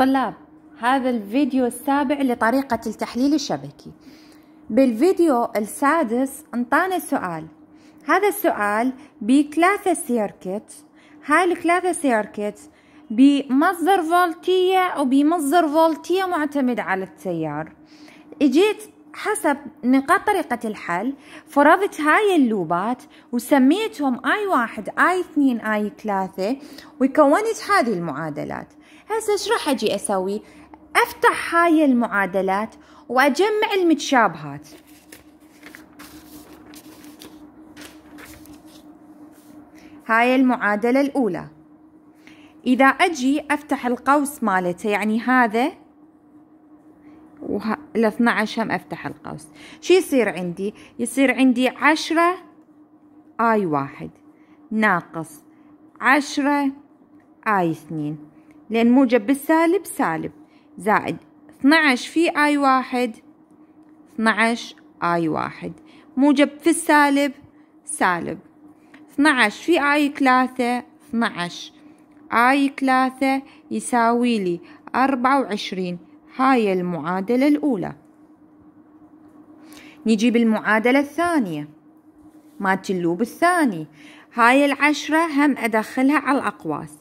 طلاب هذا الفيديو السابع لطريقة التحليل الشبكي بالفيديو السادس انطانا سؤال هذا السؤال بثلاثة سيركت هاي الثلاثة سيركت بمصدر فولتية أو بمصدر فولتية معتمد على التيار اجيت حسب نقاط طريقة الحل فرضت هاي اللوبات وسميتهم آي واحد آي اثنين آي ثلاثة وكونت هذه المعادلات هسه ايش راح اجي اسوي افتح هاي المعادلات واجمع المتشابهات هاي المعادلة الأولى إذا أجي أفتح القوس مالته يعني هذا وه... ال 12 هم أفتح القوس شو يصير عندي؟ يصير عندي عشرة آي واحد ناقص عشرة آي اثنين لأن موجب بالسالب سالب زائد 12 في آي واحد 12 آي واحد موجب في السالب سالب 12 في آي ثلاثة 12 آي ثلاثة يساوي لي 24 هاي المعادلة الأولى نجيب بالمعادلة الثانية مالت اللوب الثاني هاي العشرة هم أدخلها على الأقواس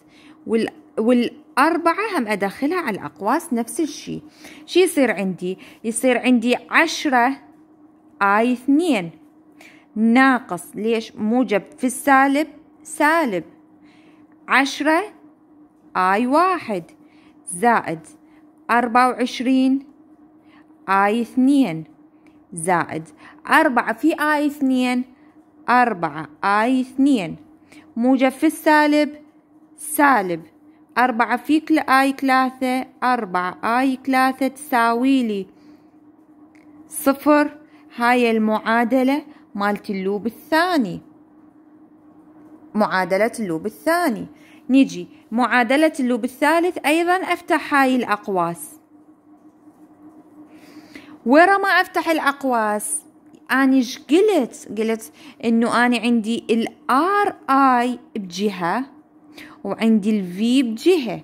وال... وال... أربعة هم أدخلها على الأقواس نفس الشي شي يصير عندي يصير عندي عشرة آي اثنين ناقص ليش موجب في السالب سالب عشرة آي واحد زائد أربعة وعشرين آي اثنين زائد أربعة في آي اثنين أربعة آي اثنين موجب في السالب سالب أربعة في آي ثلاثة أربعة آي ثلاثة تساوي لي صفر هاي المعادلة مالت اللوب الثاني معادلة اللوب الثاني نجي معادلة اللوب الثالث أيضا أفتح هاي الأقواس ورا ما أفتح الأقواس أنا قلت قلت إنه أنا عندي الآر آي بجهة وعندي الفي بجهة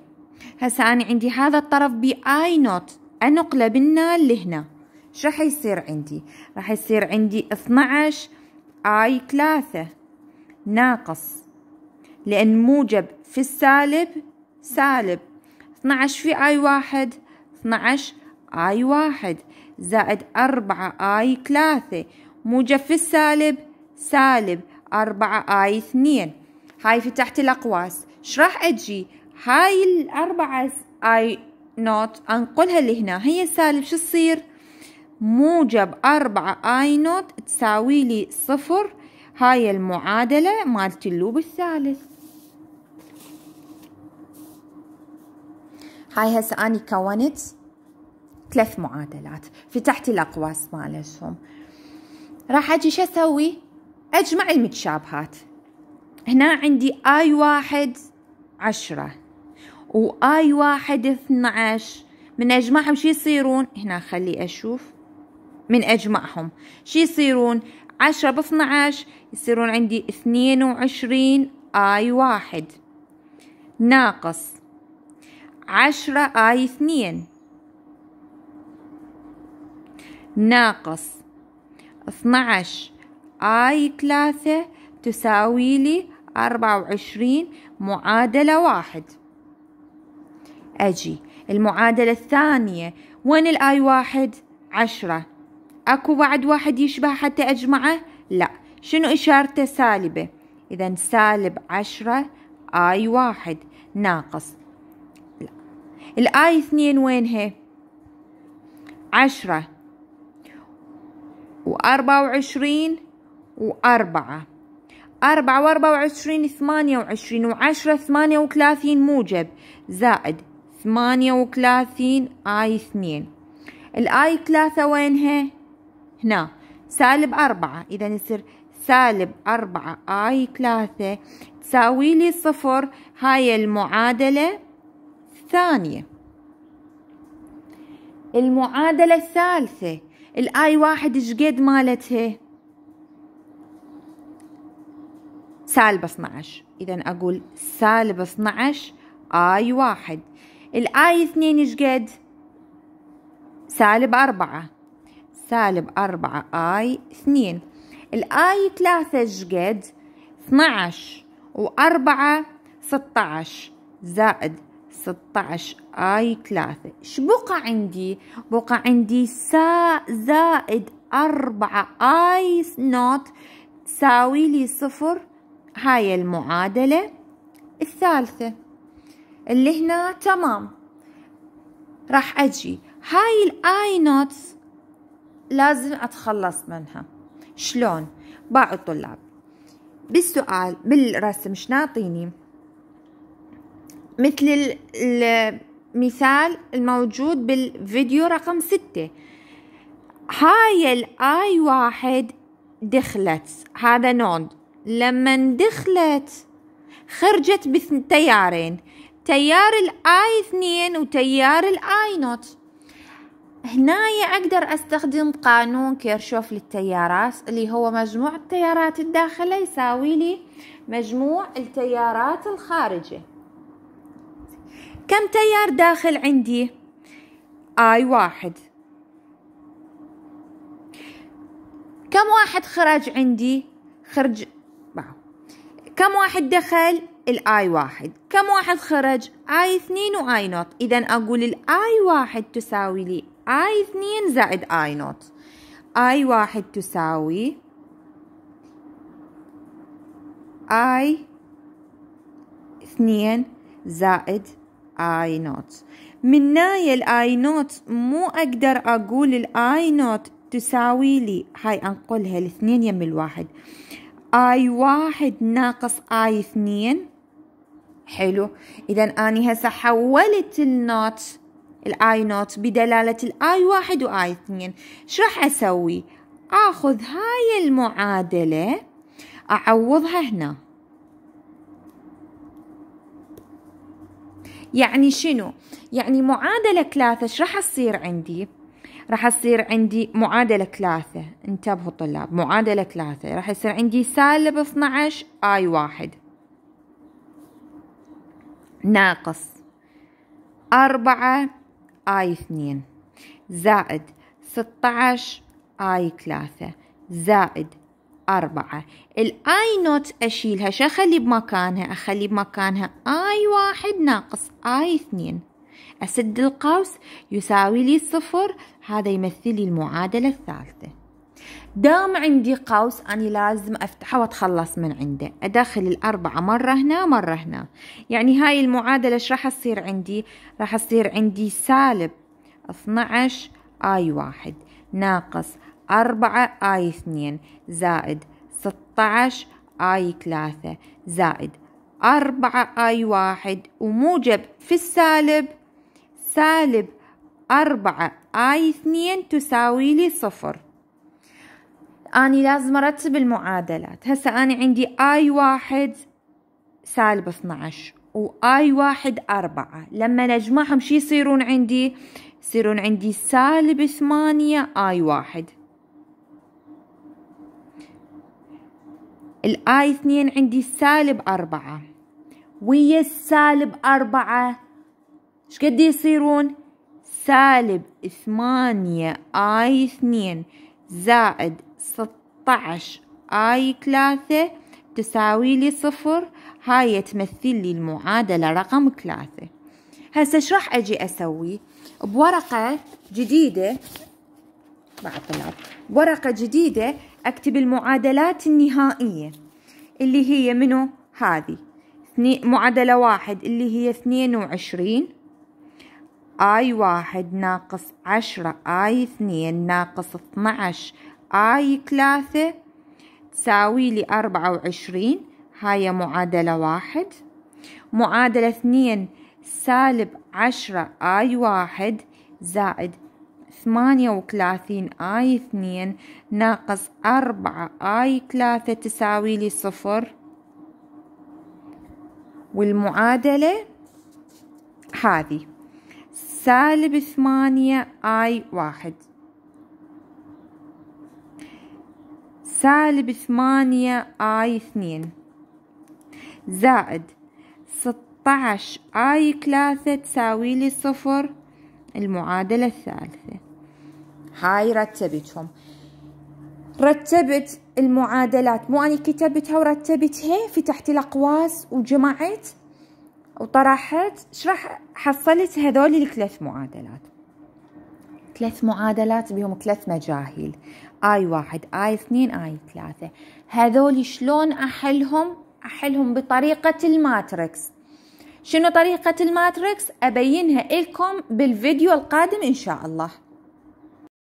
هسا أنا عندي هذا الطرف بآي نوت أنقله منا لهنا شو راح يصير عندي راح يصير عندي 12 آي 3 ناقص لأن موجب في السالب سالب 12 في آي واحد 12 آي واحد زائد أربعة آي ثلاثة موجب في السالب سالب أربعة آي اثنين هاي فتحت الأقواس ايش راح اجي هاي الاربعة اي نوت انقلها لهنا هي سالب شو تصير موجب أربعة اي نوت تساوي لي صفر هاي المعادلة مالت اللوب الثالث هاي هسه أني كونت ثلاث معادلات فتحت الأقواس مالتهم راح أجي شو أسوي أجمع المتشابهات هنا عندي آي واحد عشرة وآي واحد اثنى عشر من أجمعهم شي يصيرون هنا خلي أشوف من أجمعهم شي يصيرون عشرة باثنى عشر يصيرون عندي اثنين وعشرين آي واحد ناقص عشرة آي اثنين ناقص اثنى عشر آي ثلاثة تساوي لي أربعة وعشرين معادلة واحد أجي المعادلة الثانية وين الآي واحد عشرة أكو بعد واحد يشبه حتى أجمعه لا شنو إشارته سالبة إذا سالب عشرة آي واحد ناقص لا الآي اثنين وينها عشرة وأربعة وعشرين وأربعة أربعة وأربعة وعشرين ثمانية وعشرين وعشرة ثمانية وثلاثين موجب زائد ثمانية وثلاثين آي اثنين الآي ثلاثة وينها؟ هنا سالب أربعة إذا يصير سالب أربعة آي ثلاثة تساوي لي صفر هاي المعادلة الثانية المعادلة الثالثة الآي واحد شقد مالتها؟ سالب 12 إذا أقول سالب 12 آي واحد الآي اثنين إيش قد؟ سالب أربعة سالب أربعة آي اثنين الآي ثلاثة إيش قد؟ 12 وأربعة 16 زائد 16 آي 3 إيش بقى عندي؟ بقى عندي سا زائد 4 آي نوت تساوي لي صفر هاي المعادلة الثالثة اللي هنا تمام راح أجي هاي الآي نوتس لازم أتخلص منها شلون باعوا الطلاب بالسؤال بالرسم مش ناطيني مثل المثال الموجود بالفيديو رقم ستة هاي الآي واحد دخلت هذا نود لما دخلت خرجت بتيارين تيار الاي اثنين وتيار الاي نوت هناي اقدر استخدم قانون كيرشوف للتيارات اللي هو مجموع التيارات الداخلة يساوي لي مجموع التيارات الخارجة كم تيار داخل عندي؟ اي واحد كم واحد خرج عندي؟ خرج كم واحد دخل الاي واحد كم واحد خرج اي اثنين واي نوت اذا اقول الاي واحد تساوي لي اي اثنين زائد اي نوت اي واحد تساوي اي اثنين زائد اي نوت من مناي الاي نوت مو اقدر اقول الاي نوت تساوي لي هاي انقلها الاثنين يم الواحد اي واحد ناقص اي اثنين حلو اذا اني هسه حولت النوت الاي نوت بدلالة الاي واحد واي اثنين شو راح اسوي اخذ هاي المعادلة اعوضها هنا يعني شنو يعني معادلة ثلاثة ايش راح تصير عندي راح يصير عندي معادلة ثلاثة انتبهوا طلاب معادلة ثلاثة راح يصير عندي سالب 12 اي واحد ناقص أربعة اي اثنين زائد 16 اي ثلاثة زائد أربعة الآي نوت أشيلها شو أخلي بمكانها أخلي بمكانها آي واحد ناقص آي اثنين أسد القوس يساوي لي صفر هذا يمثل لي المعادلة الثالثة دام عندي قوس أنا لازم أفتحه وأتخلص من عنده أدخل الأربعة مرة هنا مرة هنا يعني هاي المعادلة إيش راح تصير عندي راح تصير عندي سالب 12 آي واحد ناقص أربعة آي اثنين زائد 16 آي ثلاثة زائد أربعة آي واحد وموجب في السالب سالب أربعة آي اثنين تساوي لي صفر أنا لازم أرتب المعادلات هسا أنا عندي آي واحد سالب 12 وآي واحد أربعة لما نجمعهم شي يصيرون عندي يصيرون عندي سالب ثمانية آي واحد الآي اثنين عندي سالب أربعة ويا السالب أربعة شقد يصيرون سالب ثمانية اي اثنين زائد ستة اي ثلاثة تساوي لي صفر هاي تمثل لي المعادلة رقم ثلاثة هسا شو راح اجي اسوي بورقة جديدة ورقة جديدة اكتب المعادلات النهائية اللي هي منو هذه معادلة واحد اللي هي اثنين وعشرين آي واحد ناقص عشرة آي اثنين ناقص اثنعش آي ثلاثة تساوي لي أربعة وعشرين هاي معادلة واحد معادلة اثنين سالب عشرة آي واحد زائد ثمانية وثلاثين آي اثنين ناقص أربعة آي ثلاثة تساوي لي صفر والمعادلة هذه سالب ثمانية آي واحد سالب ثمانية آي اثنين زائد عشر آي ثلاثة تساوي لي صفر المعادلة الثالثة هاي رتبتهم رتبت المعادلات مو اني كتبتها ورتبتها فتحت الأقواس وجمعت وطرحت شرح حصلت هذول الثلاث معادلات ثلاث معادلات بهم ثلاث مجاهيل اي واحد اي اثنين اي ثلاثة هذول شلون احلهم احلهم بطريقة الماتريكس شنو طريقة الماتريكس ابينها لكم بالفيديو القادم ان شاء الله